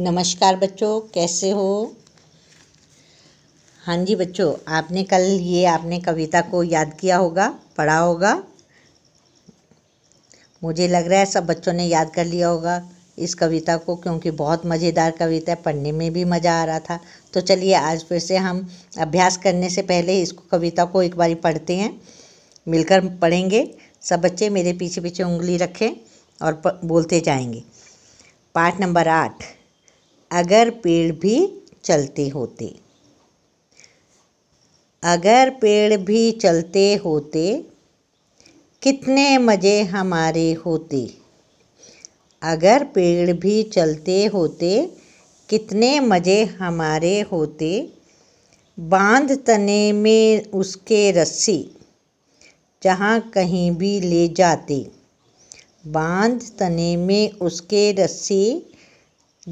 नमस्कार बच्चों कैसे हो हाँ जी बच्चों आपने कल ये आपने कविता को याद किया होगा पढ़ा होगा मुझे लग रहा है सब बच्चों ने याद कर लिया होगा इस कविता को क्योंकि बहुत मज़ेदार कविता है पढ़ने में भी मज़ा आ रहा था तो चलिए आज फिर से हम अभ्यास करने से पहले इस कविता को एक बारी पढ़ते हैं मिलकर पढ़ेंगे सब बच्चे मेरे पीछे पीछे उंगली रखें और बोलते जाएंगे पाठ नंबर आठ अगर पेड़ भी चलते होते अगर पेड़ भी चलते होते कितने मज़े हमारे होते अगर पेड़ भी चलते होते कितने मज़े हमारे होते बांध तने में उसके रस्सी जहाँ कहीं भी ले जाते बांध तने में उसके रस्सी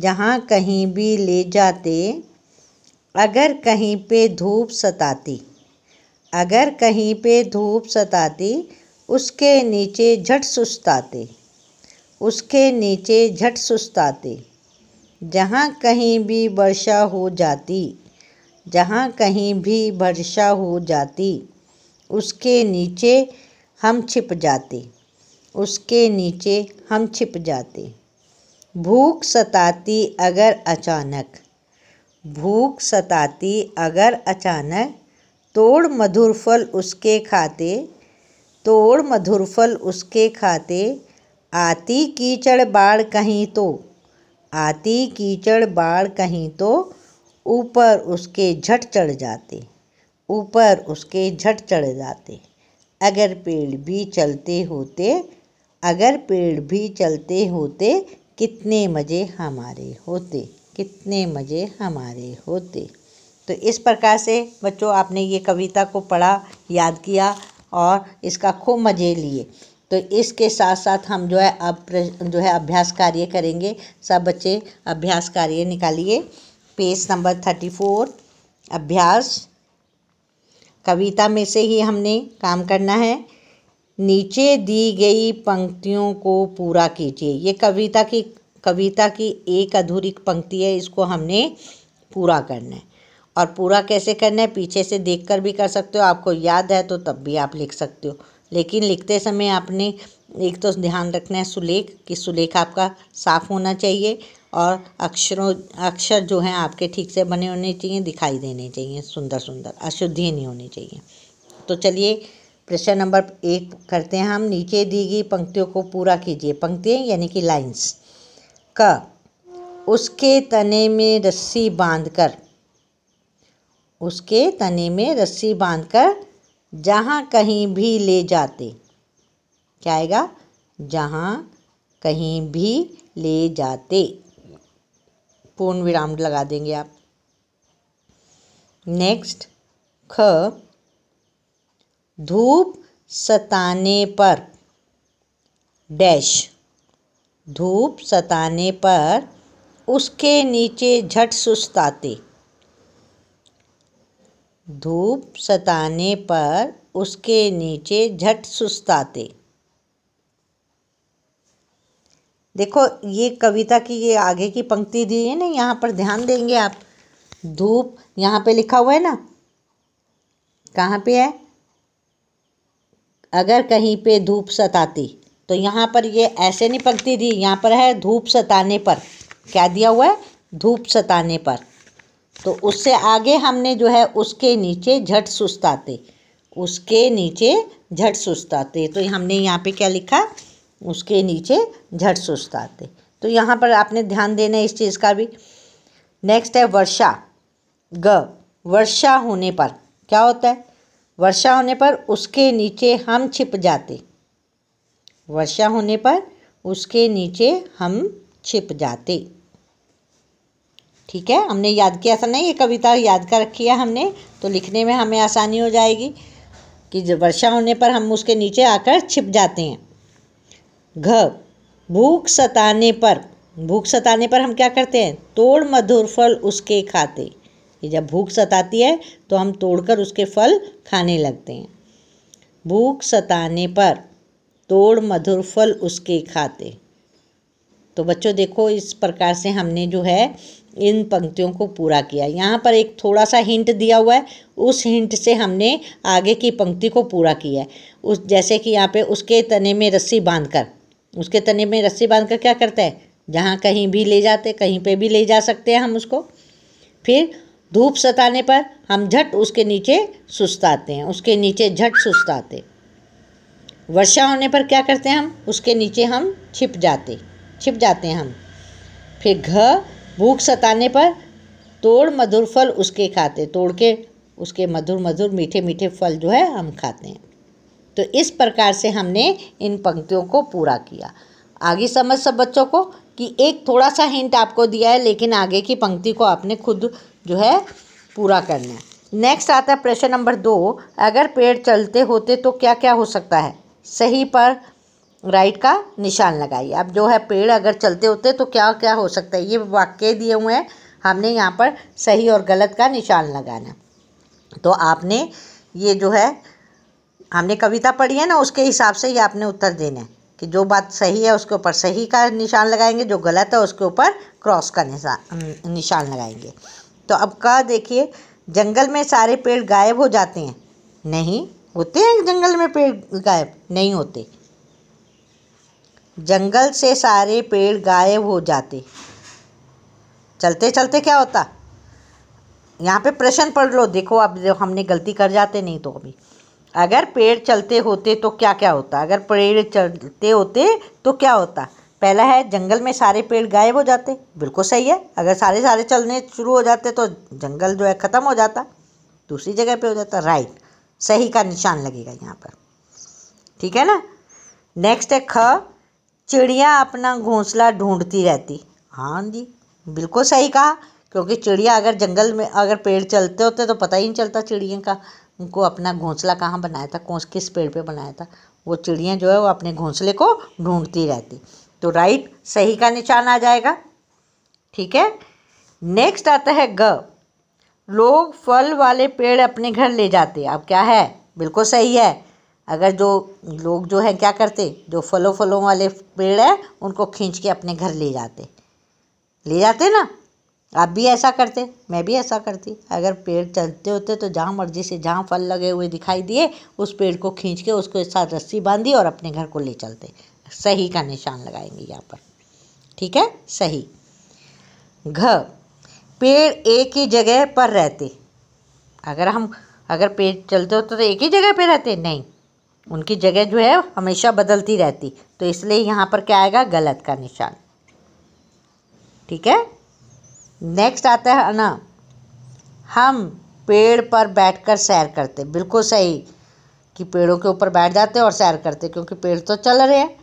जहाँ कहीं भी ले जाते अगर कहीं पे धूप सताती अगर कहीं पे धूप सताती उसके नीचे झट सुस्ताते उसके नीचे झट सुस्ताते जहाँ कहीं भी वर्षा हो जाती जहाँ कहीं भी वर्षा हो जाती उसके नीचे हम छिप जाते उसके नीचे हम छिप जाते भूख सताती अगर अचानक भूख सताती अगर अचानक तोड़ मधुर फल उसके खाते तोड़ मधुर फल उसके खाते आती कीचड़ बाढ़ कहीं तो आती कीचड़ बाढ़ कहीं तो ऊपर उसके झट चढ़ जाते ऊपर उसके झट चढ़ जाते अगर पेड़ भी चलते होते अगर पेड़ भी चलते होते कितने मज़े हमारे होते कितने मज़े हमारे होते तो इस प्रकार से बच्चों आपने ये कविता को पढ़ा याद किया और इसका खूब मज़े लिए तो इसके साथ साथ हम जो है अब जो है अभ्यास कार्य करेंगे सब बच्चे अभ्यास कार्य निकालिए पेज नंबर थर्टी फोर अभ्यास कविता में से ही हमने काम करना है नीचे दी गई पंक्तियों को पूरा कीजिए ये कविता की कविता की एक अधूरी पंक्ति है इसको हमने पूरा करना है और पूरा कैसे करना है पीछे से देखकर भी कर सकते हो आपको याद है तो तब भी आप लिख सकते हो लेकिन लिखते समय आपने एक तो ध्यान रखना है सुलेख कि सुलेख आपका साफ होना चाहिए और अक्षरों अक्षर जो हैं आपके ठीक से बने होने चाहिए दिखाई देने चाहिए सुंदर सुंदर अशुद्धि नहीं होनी चाहिए तो चलिए प्रश्न नंबर एक करते हैं हम नीचे दी गई पंक्तियों को पूरा कीजिए पंक्तियाँ यानी कि लाइन्स क उसके तने में रस्सी बांधकर उसके तने में रस्सी बांधकर जहाँ कहीं भी ले जाते क्या आएगा जहाँ कहीं भी ले जाते पूर्ण विराम लगा देंगे आप नेक्स्ट ख धूप सताने पर डैश धूप सताने पर उसके नीचे झट सुस्ताते धूप सताने पर उसके नीचे झट सुस्ताते देखो ये कविता की ये आगे की पंक्ति दी है ना यहाँ पर ध्यान देंगे आप धूप यहाँ पे लिखा हुआ है ना कहाँ पे है अगर कहीं पे धूप सताती तो यहाँ पर ये ऐसे नहीं पकती थी यहाँ पर है धूप सताने पर क्या दिया हुआ है धूप सताने पर तो उससे आगे हमने जो है उसके नीचे झट सुस्ताते उसके नीचे झट सुस्ताते तो हमने यहाँ पे क्या लिखा उसके नीचे झट सुस्ताते तो यहाँ पर आपने ध्यान देना इस चीज़ का भी नेक्स्ट है वर्षा ग वर्षा होने पर क्या होता है वर्षा होने पर उसके नीचे हम छिप जाते वर्षा होने पर उसके नीचे हम छिप जाते ठीक है हमने याद किया था नहीं ये कविता याद कर रखी है हमने तो लिखने में हमें आसानी हो जाएगी कि जब वर्षा होने पर हम उसके नीचे आकर छिप जाते हैं घ भूख सताने पर भूख सताने पर हम क्या करते हैं तोड़ मधुर फल उसके खाते ये जब भूख सताती है तो हम तोड़कर उसके फल खाने लगते हैं भूख सताने पर तोड़ मधुर फल उसके खाते तो बच्चों देखो इस प्रकार से हमने जो है इन पंक्तियों को पूरा किया यहाँ पर एक थोड़ा सा हिंट दिया हुआ है उस हिंट से हमने आगे की पंक्ति को पूरा किया है उस जैसे कि यहाँ पे उसके तने में रस्सी बांधकर कर उसके तने में रस्सी बांध कर क्या करता है जहाँ कहीं भी ले जाते कहीं पे भी ले जा सकते हैं हम उसको फिर धूप सताने पर हम झट उसके नीचे सुस्ताते हैं उसके नीचे झट सुस्ताते वर्षा होने पर क्या करते हैं हम उसके नीचे हम छिप जाते छिप जाते हैं हम फिर घ भूख सताने पर तोड़ मधुर फल उसके खाते तोड़ के उसके मधुर मधुर मीठे मीठे फल जो है हम खाते हैं तो इस प्रकार से हमने इन पंक्तियों को पूरा किया आगे समझ सब बच्चों को कि एक थोड़ा सा हिंट आपको दिया है लेकिन आगे की पंक्ति को आपने खुद जो है पूरा करना है नेक्स्ट आता है प्रश्न नंबर दो अगर पेड़ चलते होते तो क्या क्या हो सकता है सही पर राइट का निशान लगाइए अब जो है पेड़ अगर चलते होते तो क्या क्या हो सकता है ये वाक्य दिए हुए हैं हमने यहाँ पर सही और गलत का निशान लगाना तो आपने ये जो है हमने कविता पढ़ी है ना उसके हिसाब से ही आपने उत्तर देना है कि जो बात सही है उसके ऊपर सही का निशान लगाएंगे जो गलत है उसके ऊपर क्रॉस का निशान निशान लगाएंगे तो अब कहा देखिए जंगल में सारे पेड़ गायब हो जाते हैं नहीं होते हैं जंगल में पेड़ गायब नहीं होते जंगल से सारे पेड़ गायब हो जाते चलते चलते क्या होता यहाँ पे प्रश्न पढ़ लो देखो अब हमने गलती कर जाते नहीं तो अभी अगर पेड़ चलते होते तो क्या क्या होता अगर पेड़ चलते होते तो क्या होता पहला है जंगल में सारे पेड़ गायब हो जाते बिल्कुल सही है अगर सारे सारे चलने शुरू हो जाते तो जंगल जो है ख़त्म हो जाता दूसरी जगह पे हो जाता राइट सही का निशान लगेगा यहाँ पर ठीक है ना नेक्स्ट है ख चिड़िया अपना घोंसला ढूंढती रहती हाँ जी बिल्कुल सही कहा क्योंकि चिड़िया अगर जंगल में अगर पेड़ चलते होते तो पता ही नहीं चलता चिड़िया का उनको अपना घोंसला कहाँ बनाया था कौन किस पेड़ पे बनाया था वो चिड़िया जो है वो अपने घोंसले को ढूंढती रहती तो राइट सही का निशान आ जाएगा ठीक है नेक्स्ट आता है ग लोग फल वाले पेड़ अपने घर ले जाते अब क्या है बिल्कुल सही है अगर जो लोग जो है क्या करते जो फलों फलों वाले पेड़ है उनको खींच के अपने घर ले जाते ले जाते ना आप भी ऐसा करते मैं भी ऐसा करती अगर पेड़ चलते होते तो जहाँ मर्जी से जहाँ फल लगे हुए दिखाई दिए उस पेड़ को खींच के उसको साथ रस्सी बांधी और अपने घर को ले चलते सही का निशान लगाएंगे यहाँ पर ठीक है सही घ पेड़ एक ही जगह पर रहते अगर हम अगर पेड़ चलते होते तो, तो, एक ही जगह पर रहते नहीं उनकी जगह जो है हमेशा बदलती रहती तो इसलिए यहाँ पर क्या आएगा गलत का निशान ठीक है नेक्स्ट आता है ना हम पेड़ पर बैठकर सैर करते बिल्कुल सही कि पेड़ों के ऊपर बैठ जाते और सैर करते क्योंकि पेड़ तो चल रहे हैं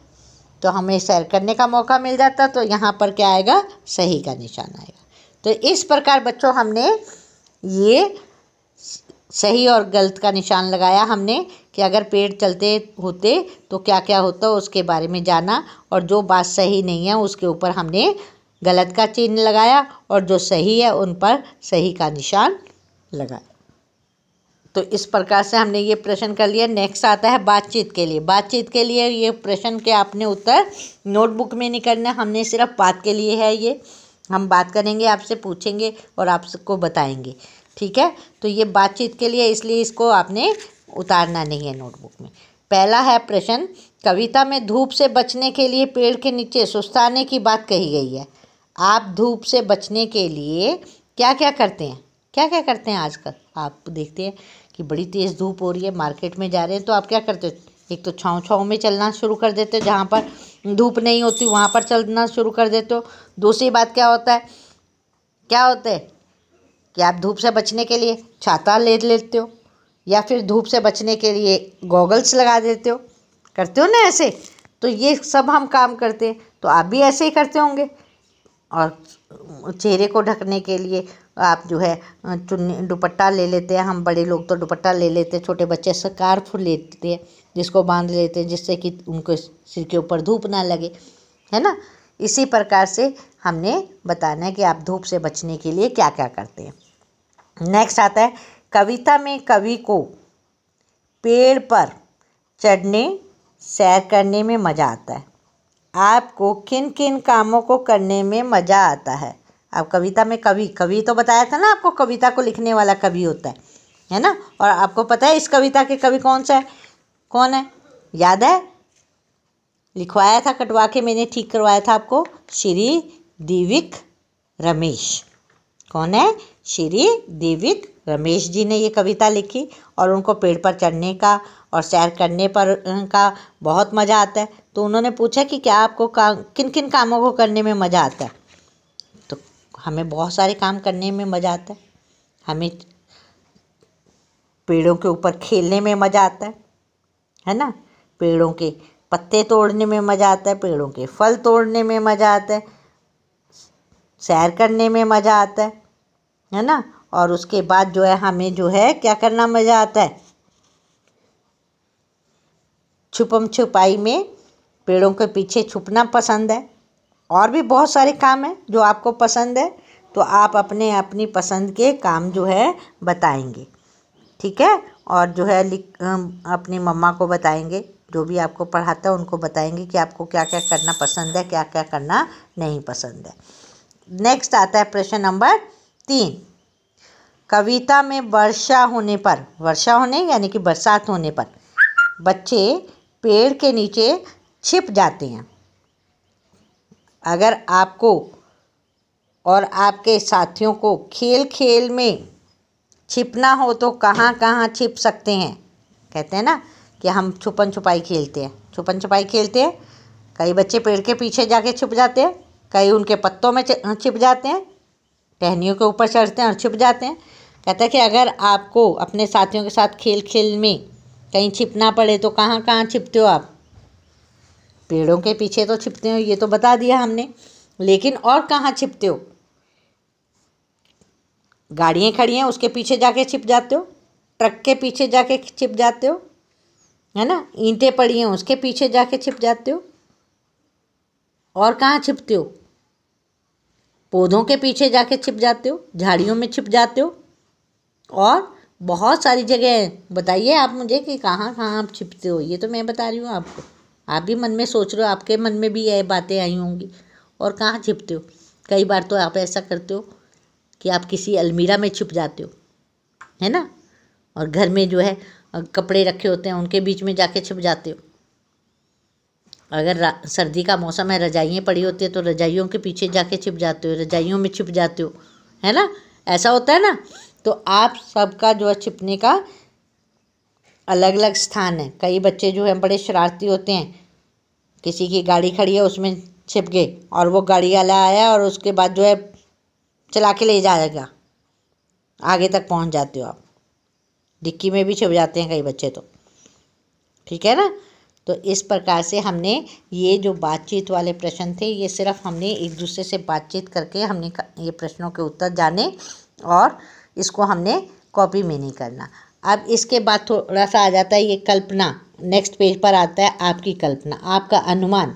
तो हमें सैर करने का मौका मिल जाता तो यहाँ पर क्या आएगा सही का निशान आएगा तो इस प्रकार बच्चों हमने ये सही और गलत का निशान लगाया हमने कि अगर पेड़ चलते होते तो क्या क्या होता उसके बारे में जाना और जो बात सही नहीं है उसके ऊपर हमने गलत का चिन्ह लगाया और जो सही है उन पर सही का निशान लगाया तो इस प्रकार से हमने ये प्रश्न कर लिया नेक्स्ट आता है बातचीत के लिए बातचीत के लिए ये प्रश्न के आपने उत्तर नोटबुक में नहीं करना हमने सिर्फ बात के लिए है ये हम बात करेंगे आपसे पूछेंगे और आपको बताएंगे ठीक है तो ये बातचीत के लिए इसलिए इसको आपने उतारना नहीं है नोटबुक में पहला है प्रश्न कविता में धूप से बचने के लिए पेड़ के नीचे सुस्ताने की बात कही गई है आप धूप से बचने के लिए क्या क्या करते हैं क्या क्या करते हैं आजकल आप देखते हैं कि बड़ी तेज़ धूप हो रही है मार्केट में जा रहे हैं तो आप क्या करते हो एक तो छाँव छाँव में चलना शुरू कर देते हो जहाँ पर धूप नहीं होती वहाँ पर चलना शुरू कर देते हो दूसरी बात क्या होता है क्या होता है कि आप धूप से बचने के लिए छाता ले लेते हो या फिर धूप से बचने के लिए गॉगल्स लगा देते हो करते हो ना ऐसे तो ये सब हम काम करते हैं तो आप भी ऐसे ही करते होंगे और चेहरे को ढकने के लिए आप जो है चुन्नी दुपट्टा ले लेते हैं हम बड़े लोग तो दुपट्टा ले लेते हैं छोटे बच्चे स्कार्फ लेते हैं जिसको बांध लेते हैं जिससे कि उनको सिर के ऊपर धूप ना लगे है ना इसी प्रकार से हमने बताना है कि आप धूप से बचने के लिए क्या क्या करते हैं नेक्स्ट आता है कविता में कवि को पेड़ पर चढ़ने सैर करने में मज़ा आता है आपको किन किन कामों को करने में मज़ा आता है अब कविता में कवि कवि तो बताया था ना आपको कविता को लिखने वाला कवि होता है है ना और आपको पता है इस कविता के कवि कौन सा है कौन है याद है लिखवाया था कटवा के मैंने ठीक करवाया था आपको श्री दिविक रमेश कौन है श्री दिविक रमेश जी ने ये कविता लिखी और उनको पेड़ पर चढ़ने का और सैर करने पर का बहुत मज़ा आता है तो उन्होंने पूछा कि क्या आपको का किन किन कामों को करने में मज़ा आता है हमें बहुत सारे काम करने में मज़ा आता है हमें पेड़ों के ऊपर खेलने में मज़ा आता है है ना पेड़ों के पत्ते तोड़ने में मज़ा आता है पेड़ों के फल तोड़ने में मज़ा आता है सैर करने में मज़ा आता है है ना और उसके बाद जो है हमें जो है क्या करना मज़ा आता है छुपम छुपाई में पेड़ों के पीछे छुपना पसंद है और भी बहुत सारे काम हैं जो आपको पसंद है तो आप अपने अपनी पसंद के काम जो है बताएंगे ठीक है और जो है लिख अपनी मम्मा को बताएंगे जो भी आपको पढ़ाता है उनको बताएंगे कि आपको क्या क्या करना पसंद है क्या क्या करना नहीं पसंद है नेक्स्ट आता है प्रश्न नंबर तीन कविता में वर्षा होने पर वर्षा होने यानी कि बरसात होने पर बच्चे पेड़ के नीचे छिप जाते हैं अगर आपको और आपके साथियों को खेल खेल में छिपना हो तो कहाँ कहाँ छिप सकते हैं कहते हैं ना कि हम छुपन छुपाई खेलते हैं छुपन छुपाई खेलते हैं कई बच्चे पेड़ के पीछे जाके छुप जाते हैं कई उनके पत्तों में हाँ, छिप जाते हैं टहनियों के ऊपर चढ़ते हैं और छिप जाते हैं कहते हैं कि अगर आपको अपने साथियों के साथ खेल खेल में कहीं छिपना पड़े तो कहाँ कहाँ छिपते हो आप पेड़ों के पीछे तो छिपते हो ये तो बता दिया हमने लेकिन और कहाँ छिपते हो गाड़ियाँ खड़ी हैं उसके पीछे जाके छिप जाते हो ट्रक के पीछे जाके छिप जाते हो है ना ईंटें पड़ी हैं उसके पीछे जाके छिप जाते हो और कहाँ छिपते हो पौधों के पीछे जाके छिप जाते हो झाड़ियों में छिप जाते हो और बहुत सारी जगह बताइए आप मुझे कि कहाँ कहाँ आप छिपते हो ये तो मैं बता रही हूँ आपको आप भी मन में सोच रहे हो आपके मन में भी यह बातें आई होंगी और कहाँ छिपते हो कई बार तो आप ऐसा करते हो कि आप किसी अलमीरा में छिप जाते हो है ना और घर में जो है कपड़े रखे होते हैं उनके बीच में जाके छिप जाते हो अगर सर्दी का मौसम है रजाइयाँ पड़ी होती है तो रजाइयों के पीछे जाके छिप जाते हो रजाइयों में छिप जाते हो है ना ऐसा होता है ना तो आप सबका जो है छिपने का अलग अलग स्थान है कई बच्चे जो हैं बड़े शरारती होते हैं किसी की गाड़ी खड़ी है उसमें छिप गए और वो गाड़ी वाला आया और उसके बाद जो है चला के ले जाएगा आगे तक पहुंच जाते हो आप डिक्की में भी छिप जाते हैं कई बच्चे तो ठीक है ना तो इस प्रकार से हमने ये जो बातचीत वाले प्रश्न थे ये सिर्फ हमने एक दूसरे से बातचीत करके हमने ये प्रश्नों के उत्तर जाने और इसको हमने कॉपी में नहीं करना अब इसके बाद थोड़ा सा आ जाता है ये कल्पना नेक्स्ट पेज पर आता है आपकी कल्पना आपका अनुमान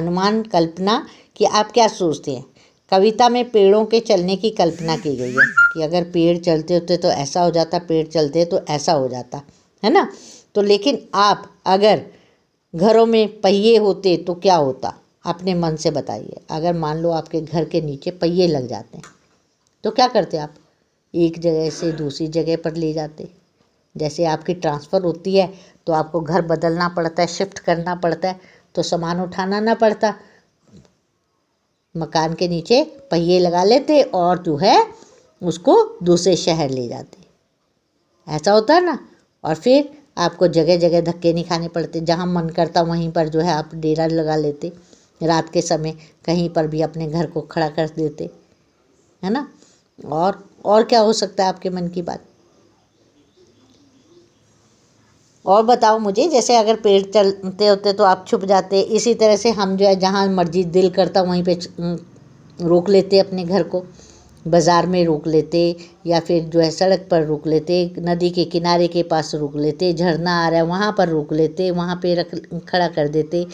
अनुमान कल्पना कि आप क्या सोचते हैं कविता में पेड़ों के चलने की कल्पना की गई है कि अगर पेड़ चलते होते तो ऐसा हो जाता पेड़ चलते तो ऐसा हो जाता है ना तो लेकिन आप अगर घरों में पहिए होते तो क्या होता अपने मन से बताइए अगर मान लो आपके घर के नीचे पहिए लग जाते हैं तो क्या करते आप एक जगह से दूसरी जगह पर ले जाते जैसे आपकी ट्रांसफ़र होती है तो आपको घर बदलना पड़ता है शिफ्ट करना पड़ता है तो सामान उठाना ना पड़ता मकान के नीचे पहिए लगा लेते और जो है उसको दूसरे शहर ले जाते ऐसा होता है ना और फिर आपको जगह जगह धक्के नहीं खाने पड़ते जहाँ मन करता वहीं पर जो है आप डेरा लगा लेते रात के समय कहीं पर भी अपने घर को खड़ा कर देते है ना और और क्या हो सकता है आपके मन की बात और बताओ मुझे जैसे अगर पेड़ चलते होते तो आप छुप जाते इसी तरह से हम जो है जहाँ मर्जी दिल करता वहीं पे रोक लेते अपने घर को बाज़ार में रोक लेते या फिर जो है सड़क पर रोक लेते नदी के किनारे के पास रोक लेते झरना आ रहा है वहाँ पर रोक लेते वहाँ पे रख खड़ा कर देते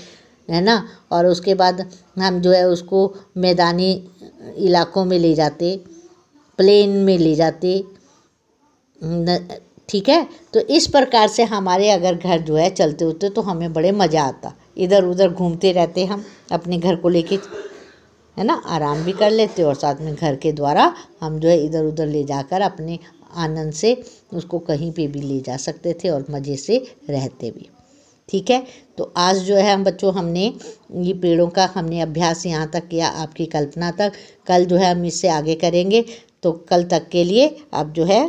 है ना और उसके बाद हम जो है उसको मैदानी इलाकों में ले जाते प्लेन में ले जाते न, ठीक है तो इस प्रकार से हमारे अगर घर जो है चलते होते तो हमें बड़े मज़ा आता इधर उधर घूमते रहते हम अपने घर को लेके है ना आराम भी कर लेते और साथ में घर के द्वारा हम जो है इधर उधर ले जाकर अपने आनंद से उसको कहीं पे भी ले जा सकते थे और मज़े से रहते भी ठीक है तो आज जो है हम बच्चों हमने ये पेड़ों का हमने अभ्यास यहाँ तक किया आपकी कल्पना तक कल जो है हम इससे आगे करेंगे तो कल तक के लिए आप जो है